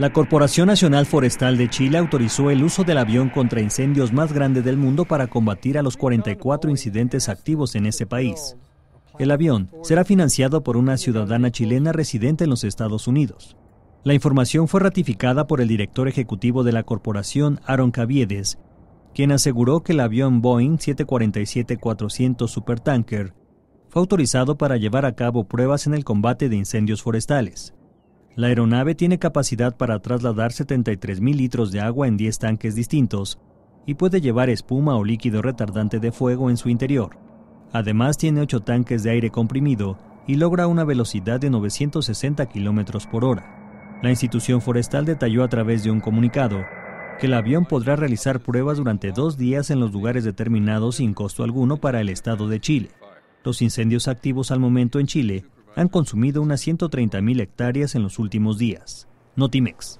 La Corporación Nacional Forestal de Chile autorizó el uso del avión contra incendios más grande del mundo para combatir a los 44 incidentes activos en ese país. El avión será financiado por una ciudadana chilena residente en los Estados Unidos. La información fue ratificada por el director ejecutivo de la corporación, Aaron Caviedes, quien aseguró que el avión Boeing 747-400 Supertanker fue autorizado para llevar a cabo pruebas en el combate de incendios forestales. La aeronave tiene capacidad para trasladar 73.000 litros de agua en 10 tanques distintos y puede llevar espuma o líquido retardante de fuego en su interior. Además tiene 8 tanques de aire comprimido y logra una velocidad de 960 km por hora. La institución forestal detalló a través de un comunicado que el avión podrá realizar pruebas durante dos días en los lugares determinados sin costo alguno para el Estado de Chile. Los incendios activos al momento en Chile han consumido unas 130.000 hectáreas en los últimos días. Notimex.